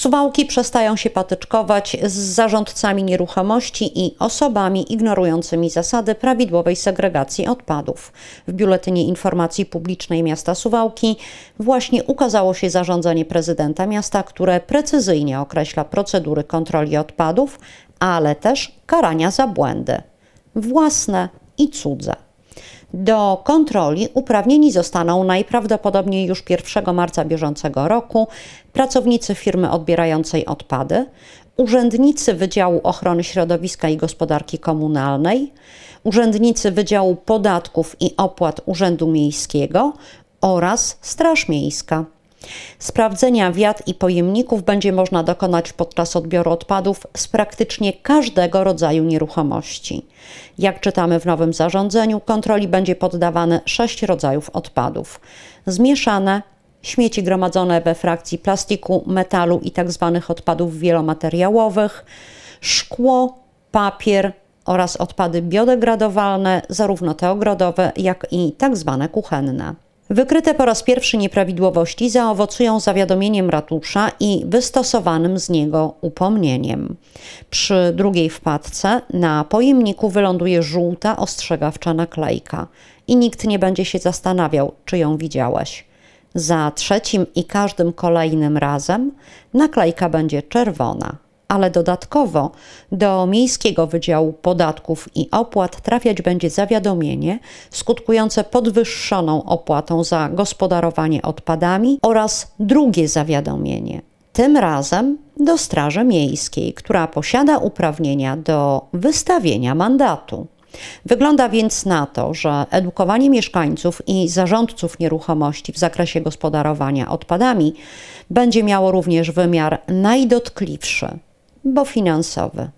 Suwałki przestają się patyczkować z zarządcami nieruchomości i osobami ignorującymi zasady prawidłowej segregacji odpadów. W Biuletynie Informacji Publicznej Miasta Suwałki właśnie ukazało się zarządzenie prezydenta miasta, które precyzyjnie określa procedury kontroli odpadów, ale też karania za błędy własne i cudze. Do kontroli uprawnieni zostaną najprawdopodobniej już 1 marca bieżącego roku pracownicy firmy odbierającej odpady, urzędnicy Wydziału Ochrony Środowiska i Gospodarki Komunalnej, urzędnicy Wydziału Podatków i Opłat Urzędu Miejskiego oraz Straż Miejska. Sprawdzenia wiat i pojemników będzie można dokonać podczas odbioru odpadów z praktycznie każdego rodzaju nieruchomości. Jak czytamy w nowym zarządzeniu, kontroli będzie poddawane sześć rodzajów odpadów: zmieszane, śmieci gromadzone we frakcji plastiku, metalu i tzw. Tak odpadów wielomateriałowych, szkło, papier oraz odpady biodegradowalne, zarówno te ogrodowe, jak i tzw. Tak kuchenne. Wykryte po raz pierwszy nieprawidłowości zaowocują zawiadomieniem ratusza i wystosowanym z niego upomnieniem. Przy drugiej wpadce na pojemniku wyląduje żółta ostrzegawcza naklejka i nikt nie będzie się zastanawiał, czy ją widziałeś. Za trzecim i każdym kolejnym razem naklejka będzie czerwona ale dodatkowo do Miejskiego Wydziału Podatków i Opłat trafiać będzie zawiadomienie skutkujące podwyższoną opłatą za gospodarowanie odpadami oraz drugie zawiadomienie. Tym razem do Straży Miejskiej, która posiada uprawnienia do wystawienia mandatu. Wygląda więc na to, że edukowanie mieszkańców i zarządców nieruchomości w zakresie gospodarowania odpadami będzie miało również wymiar najdotkliwszy bo finansowe.